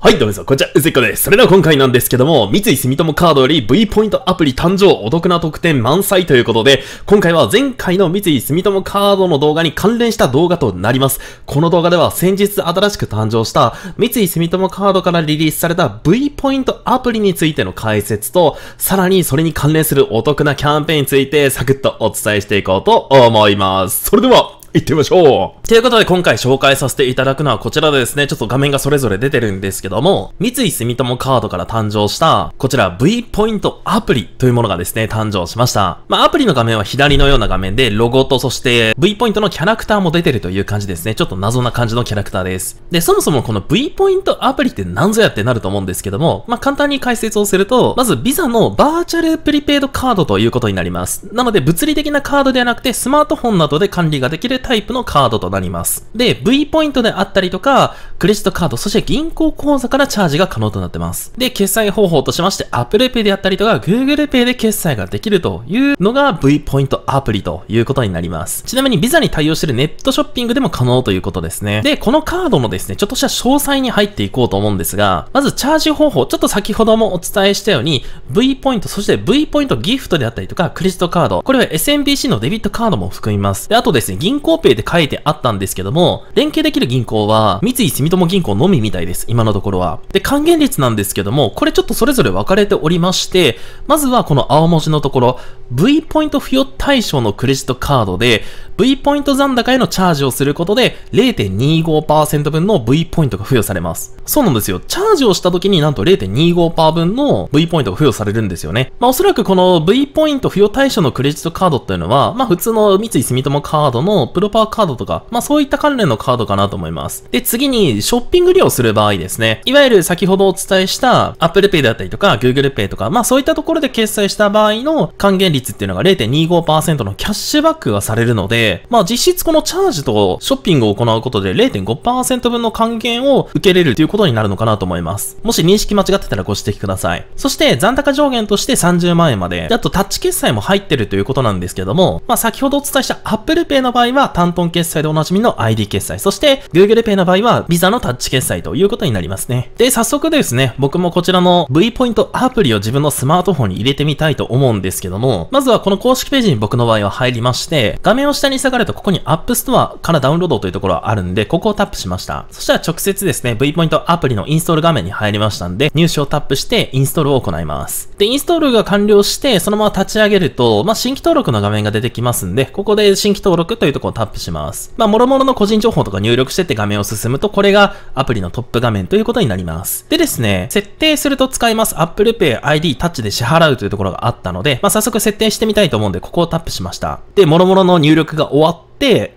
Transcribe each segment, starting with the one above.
はい、どうもさん、こんにちは、うせっこです。それでは今回なんですけども、三井住友カードより V ポイントアプリ誕生お得な特典満載ということで、今回は前回の三井住友カードの動画に関連した動画となります。この動画では先日新しく誕生した三井住友カードからリリースされた V ポイントアプリについての解説と、さらにそれに関連するお得なキャンペーンについてサクッとお伝えしていこうと思います。それでは、行ってみましょうということで今回紹介させていただくのはこちらですね、ちょっと画面がそれぞれ出てるんですけども、三井住友カードから誕生した、こちら V ポイントアプリというものがですね、誕生しました。まあ、アプリの画面は左のような画面で、ロゴとそして V ポイントのキャラクターも出てるという感じですね。ちょっと謎な感じのキャラクターです。で、そもそもこの V ポイントアプリって何ぞやってなると思うんですけども、まあ、簡単に解説をすると、まず Visa のバーチャルプリペイドカードということになります。なので物理的なカードではなくて、スマートフォンなどで管理ができるタイプのカードとなります。で、V ポイントであったりとか、クレジットカード、そして銀行口座からチャージが可能となってます。で、決済方法としまして、Apple Pay であったりとか、Google Pay で決済ができるというのが V ポイントアプリということになります。ちなみに Visa に対応しているネットショッピングでも可能ということですね。で、このカードのですね、ちょっとした詳細に入っていこうと思うんですが、まずチャージ方法、ちょっと先ほどもお伝えしたように、V ポイント、そして V ポイントギフトであったりとか、クレジットカード、これは SMBC のデビットカードも含みます。で、あとですね、銀行行ペイで書いてあったんですけども、連携できる銀行は、三井住友銀行のみみたいです。今のところは。で、還元率なんですけども、これちょっとそれぞれ分かれておりまして、まずはこの青文字のところ、V ポイント付与対象のクレジットカードで V ポイント残高へのチャージをすることで0.25%分の V ポイントが付与されます。そうなんですよ。チャージをした時になんと0.25%分の V ポイントが付与されるんですよね。まあおそらくこの V ポイント付与対象のクレジットカードっていうのは、まあ普通の三井住友カードのプロパーカードとか、まあそういった関連のカードかなと思います。で、次にショッピング利用する場合ですね。いわゆる先ほどお伝えした Apple Pay だったりとか Google Pay とか、まあそういったところで決済した場合の還元率率っていうのが0.25%のキャッシュバックがされるので、まあ実質このチャージとショッピングを行うことで0.5%分の還元を受けれるということになるのかなと思います。もし認識間違ってたらご指摘ください。そして残高上限として30万円まで、であとタッチ決済も入ってるということなんですけども、まあ先ほどお伝えした Apple Pay の場合は担当決済でおなじみの ID 決済、そして Google Pay の場合は Visa のタッチ決済ということになりますね。で、早速ですね、僕もこちらの V ポイントアプリを自分のスマートフォンに入れてみたいと思うんですけども、まずはこの公式ページに僕の場合は入りまして、画面を下に下がるとここに App Store からダウンロードというところはあるんで、ここをタップしました。そしたら直接ですね、V ポイントアプリのインストール画面に入りましたんで、入手をタップしてインストールを行います。で、インストールが完了して、そのまま立ち上げると、まあ、新規登録の画面が出てきますんで、ここで新規登録というところをタップします。まあ、諸々の個人情報とか入力してって画面を進むと、これがアプリのトップ画面ということになります。でですね、設定すると使います Apple Pay ID タッチで支払うというところがあったので、まあ、早速設定してみたいと思うんで、ここをタップしました。で、諸々の入力が終わっ、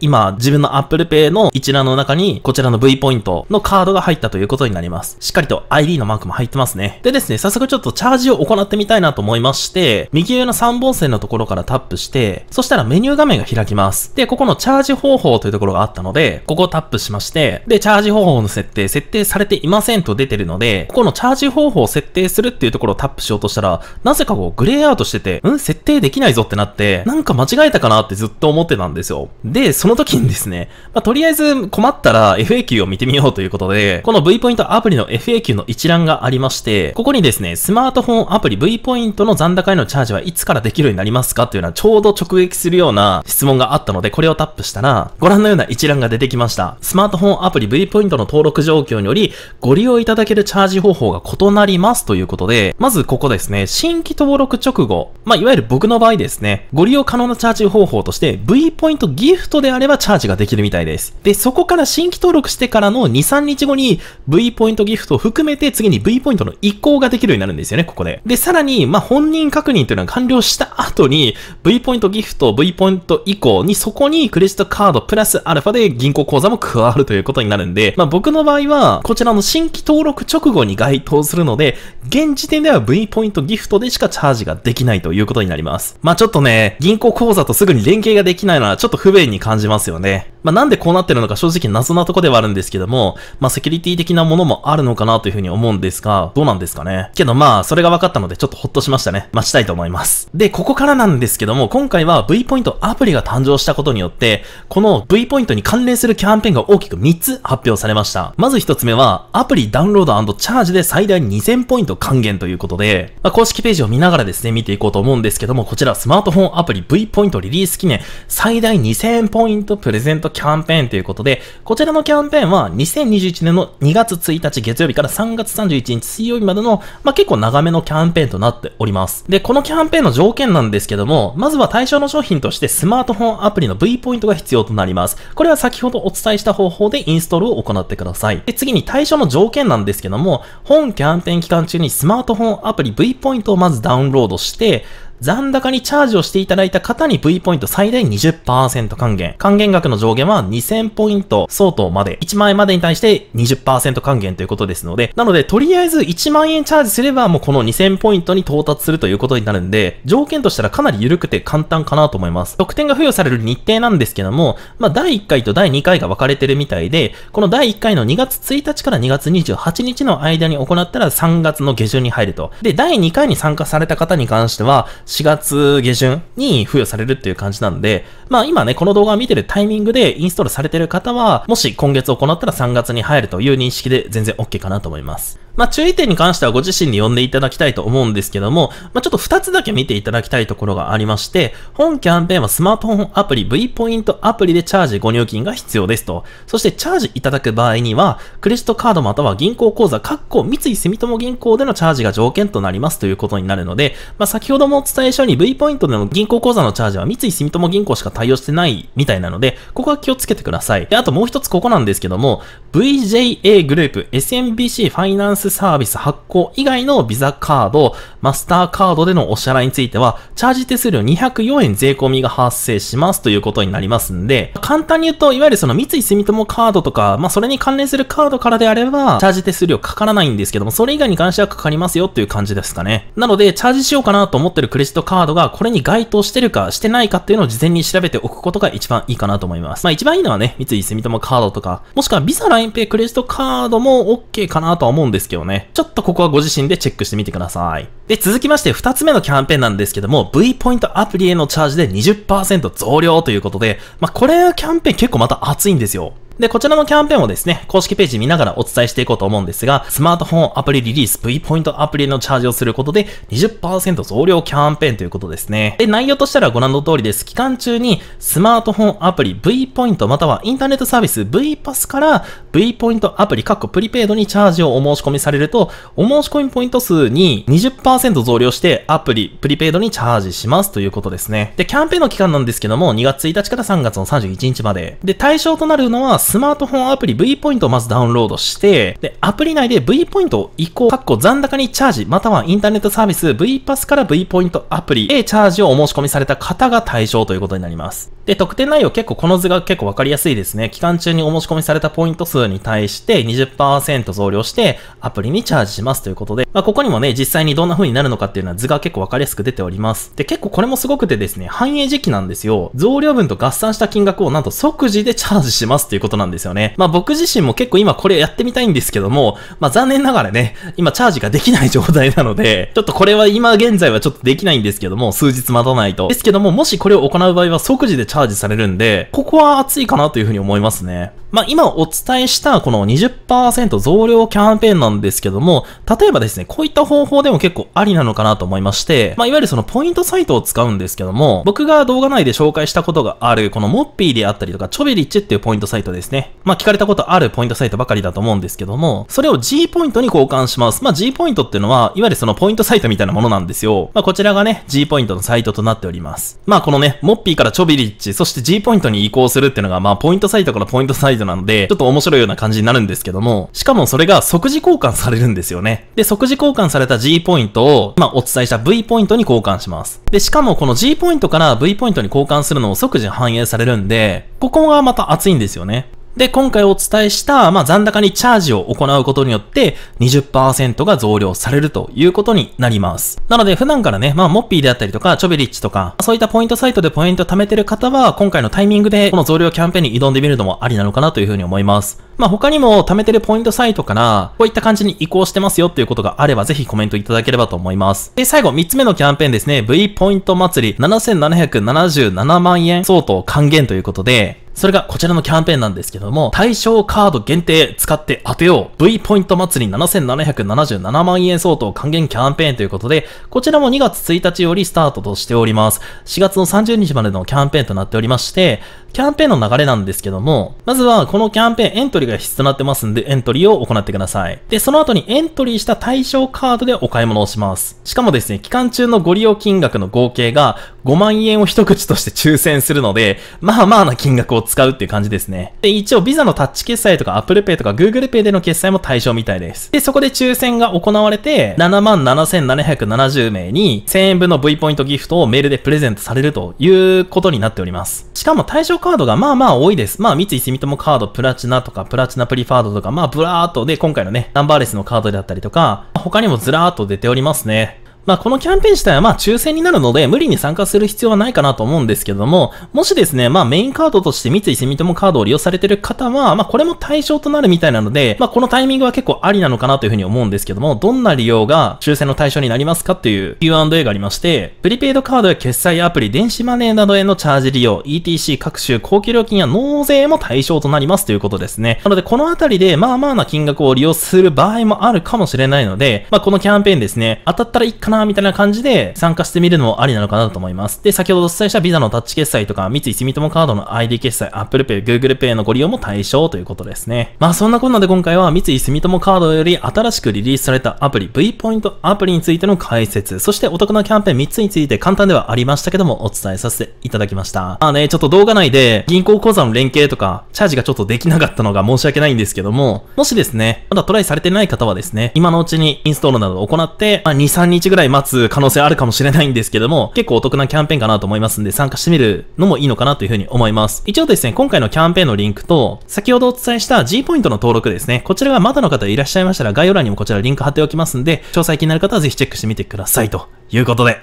今、自分の Apple Pay の一覧の中に、こちらの V ポイントのカードが入ったということになります。しっかりと ID のマークも入ってますね。でですね、早速ちょっとチャージを行ってみたいなと思いまして、右上の3本線のところからタップして、そしたらメニュー画面が開きます。で、ここのチャージ方法というところがあったので、ここをタップしまして、で、チャージ方法の設定、設定されていませんと出てるので、ここのチャージ方法を設定するっていうところをタップしようとしたら、なぜかこうグレーアウトしてて、うん設定できないぞってなって、なんか間違えたかなってずっと思ってたんですよ。で、その時にですね、まあ、とりあえず困ったら FAQ を見てみようということで、この V ポイントアプリの FAQ の一覧がありまして、ここにですね、スマートフォンアプリ V ポイントの残高へのチャージはいつからできるようになりますかというのはちょうど直撃するような質問があったので、これをタップしたら、ご覧のような一覧が出てきました。スマートフォンアプリ V ポイントの登録状況により、ご利用いただけるチャージ方法が異なりますということで、まずここですね、新規登録直後、まあ、いわゆる僕の場合ですね、ご利用可能なチャージ方法として、V ポイントギフフトであればチャージができるみたいです。で、そこから新規登録してからの2、3日後に V ポイントギフトを含めて次に V ポイントの移行ができるようになるんですよね、ここで。で、さらに、まあ、本人確認というのは完了した後に V ポイントギフト、V ポイント以降にそこにクレジットカードプラスアルファで銀行口座も加わるということになるんで、まあ、僕の場合は、こちらの新規登録直後に該当するので、現時点では V ポイントギフトでしかチャージができないということになります。まあ、ちょっとね、銀行口座とすぐに連携ができないのはちょっと不便に感じますよね。まあ、なんでこうなってるのか正直謎なとこではあるんですけども、まあ、セキュリティ的なものもあるのかなというふうに思うんですが、どうなんですかね。けどまあ、それが分かったのでちょっとほっとしましたね。待ちたいと思います。で、ここからなんですけども、今回は V ポイントアプリが誕生したことによって、この V ポイントに関連するキャンペーンが大きく3つ発表されました。まず1つ目は、アプリダウンロードチャージで最大2000ポイント還元ということで、まあ、公式ページを見ながらですね、見ていこうと思うんですけども、こちらスマートフォンアプリ V ポイントリリース記念最大2000ポイントプレゼントキャンペーンということで、こちらのキャンペーンは2021年の2月1日月曜日から3月31日水曜日までの、まあ、結構長めのキャンペーンとなっております。で、このキャンペーンの条件なんですけども、まずは対象の商品としてスマートフォンアプリの V ポイントが必要となります。これは先ほどお伝えした方法でインストールを行ってください。で、次に対象の条件なんですけども、本キャンペーン期間中にスマートフォンアプリ V ポイントをまずダウンロードして、残高にチャージをしていただいた方に V ポイント最大20%還元。還元額の上限は2000ポイント相当まで、1万円までに対して20%還元ということですので、なので、とりあえず1万円チャージすればもうこの2000ポイントに到達するということになるんで、条件としたらかなり緩くて簡単かなと思います。得点が付与される日程なんですけども、まあ、第1回と第2回が分かれてるみたいで、この第1回の2月1日から2月28日の間に行ったら3月の下旬に入ると。で、第2回に参加された方に関しては、4月下旬に付与されるっていう感じなんで、まあ今ね、この動画を見てるタイミングでインストールされてる方は、もし今月行ったら3月に入るという認識で全然 OK かなと思います。まあ、注意点に関してはご自身に読んでいただきたいと思うんですけども、まあ、ちょっと2つだけ見ていただきたいところがありまして、本キャンペーンはスマートフォンアプリ V ポイントアプリでチャージご入金が必要ですと。そしてチャージいただく場合には、クレジットカードまたは銀行口座、括弧三井住友銀行でのチャージが条件となりますということになるので、まあ、先ほどもお伝えしたように V ポイントでの銀行口座のチャージは三井住友銀行しか対応してないみたいなので、ここは気をつけてください。で、あともう一つここなんですけども、VJA グループ SMBC ファイナンスサービス発行以外のビザカード、マスターカードでのお支払いについては、チャージ手数料204円税込みが発生しますということになりますんで、簡単に言うと、いわゆるその三井住友カードとか、まあそれに関連するカードからであれば、チャージ手数料かからないんですけども、それ以外に関してはかかりますよっていう感じですかね。なので、チャージしようかなと思ってるクレジットカードがこれに該当してるかしてないかっていうのを事前に調べておくことが一番いいかなと思います。まあ一番いいのはね、三井住友カードとか、もしくはビザライインペイ、クレジットカードも OK かなとは思うんですけどね。ちょっとここはご自身でチェックしてみてください。で、続きまして2つ目のキャンペーンなんですけども、V ポイントアプリへのチャージで20%増量ということで、まあ、これはキャンペーン結構また熱いんですよ。で、こちらのキャンペーンをですね、公式ページ見ながらお伝えしていこうと思うんですが、スマートフォンアプリリリース V ポイントアプリのチャージをすることで20%増量キャンペーンということですね。で、内容としたらご覧の通りです。期間中にスマートフォンアプリ V ポイントまたはインターネットサービス V パスから V ポイントアプリ、各ップリペイドにチャージをお申し込みされると、お申し込みポイント数に20%増量してアプリ、プリペイドにチャージしますということですね。で、キャンペーンの期間なんですけども、2月1日から3月の31日まで。で、対象となるのはスマートフォンアプリ V ポイントをまずダウンロードして、で、アプリ内で V ポイントを移行、かっこ残高にチャージ、またはインターネットサービス V パスから V ポイントアプリへチャージをお申し込みされた方が対象ということになります。で、特典内容結構この図が結構わかりやすいですね。期間中にお申し込みされたポイント数に対して20%増量してアプリにチャージしますということで、まあ、ここにもね、実際にどんな風になるのかっていうのは図が結構わかりやすく出ております。で、結構これもすごくてですね、反映時期なんですよ。増量分と合算した金額をなんと即時でチャージしますということことなんですよね。まあ僕自身も結構今これやってみたいんですけども、まあ残念ながらね、今チャージができない状態なので、ちょっとこれは今現在はちょっとできないんですけども、数日待たないと。ですけども、もしこれを行う場合は即時でチャージされるんで、ここは熱いかなというふうに思いますね。まあ、今お伝えしたこの20%増量キャンペーンなんですけども、例えばですね、こういった方法でも結構ありなのかなと思いまして、まあ、いわゆるそのポイントサイトを使うんですけども、僕が動画内で紹介したことがある、このモッピーであったりとか、チョビリッチっていうポイントサイトですね。まあ、聞かれたことあるポイントサイトばかりだと思うんですけども、それを G ポイントに交換します。まあ、G ポイントっていうのは、いわゆるそのポイントサイトみたいなものなんですよ。まあ、こちらがね、G ポイントのサイトとなっております。まあ、このね、モッピーからチョビリッチ、そして G ポイントに移行するっていうのが、まあ、ポイントサイトからポイントサイトドなので、ちょっと面白いような感じになるんですけども、しかもそれが即時交換されるんですよね。で、即時交換された G ポイントを、今お伝えした V ポイントに交換します。で、しかもこの G ポイントから V ポイントに交換するのを即時反映されるんで、ここがまた熱いんですよね。で、今回お伝えした、まあ、残高にチャージを行うことによって20%が増量されるということになります。なので、普段からね、まあ、モッピーであったりとか、チョベリッチとか、そういったポイントサイトでポイント貯めてる方は、今回のタイミングでこの増量キャンペーンに挑んでみるのもありなのかなというふうに思います。まあ、他にも貯めてるポイントサイトから、こういった感じに移行してますよっていうことがあれば、ぜひコメントいただければと思います。で、最後、3つ目のキャンペーンですね、V ポイント祭り7777万円相当還元ということで、それがこちらのキャンペーンなんですけども、対象カード限定使って当てよう V ポイント祭り7777万円相当還元キャンペーンということで、こちらも2月1日よりスタートとしております。4月の30日までのキャンペーンとなっておりまして、キャンペーンの流れなんですけども、まずはこのキャンペーンエントリーが必須となってますんで、エントリーを行ってください。で、その後にエントリーした対象カードでお買い物をします。しかもですね、期間中のご利用金額の合計が5万円を一口として抽選するので、まあまあな金額を使うっていう感じですね。で、一応ビザのタッチ決済とか Apple Pay とか Google Pay での決済も対象みたいです。で、そこで抽選が行われて、77,770名に1000円分の V ポイントギフトをメールでプレゼントされるということになっております。しかも対象カードがまあまあ多いです。まあ、三井住友カード、プラチナとか、プラチナプリファードとか、まあ、ブラーっとで、今回のね、ナンバーレスのカードであったりとか、他にもずらーっと出ておりますね。まあ、このキャンペーン自体はまあ抽選になるので無理に参加する必要はないかなと思うんですけども、もしですね、まあメインカードとして三井住友カードを利用されてる方は、まあこれも対象となるみたいなので、まあこのタイミングは結構ありなのかなというふうに思うんですけども、どんな利用が抽選の対象になりますかという Q&A がありまして、プリペイドカードや決済アプリ、電子マネーなどへのチャージ利用、ETC 各種高級料金や納税も対象となりますということですね。なのでこのあたりでまあまあな金額を利用する場合もあるかもしれないので、まあこのキャンペーンですね、当たったら一貫なみたいな感じで参加してみるのもありなのかなと思います。で、先ほどお伝えしたビザのタッチ決済とか、三井住友カードの ID 決済、Apple Pay、Google Pay のご利用も対象ということですね。まあそんなこんなで今回は三井住友カードより新しくリリースされたアプリ、V ポイントアプリについての解説、そしてお得なキャンペーン3つについて簡単ではありましたけどもお伝えさせていただきました。まあね、ちょっと動画内で銀行口座の連携とか、チャージがちょっとできなかったのが申し訳ないんですけども、もしですね、まだトライされてない方はですね、今のうちにインストールなどを行って、まあ、2、3日ぐらいらい待つ可能性あるかもしれないんですけども、結構お得なキャンペーンかなと思いますんで、参加してみるのもいいのかなというふうに思います。一応ですね、今回のキャンペーンのリンクと、先ほどお伝えした G ポイントの登録ですね、こちらがまだの方いらっしゃいましたら、概要欄にもこちらリンク貼っておきますんで、詳細気になる方はぜひチェックしてみてください。ということで、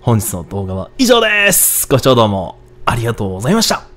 本日の動画は以上です。ご視聴どうもありがとうございました。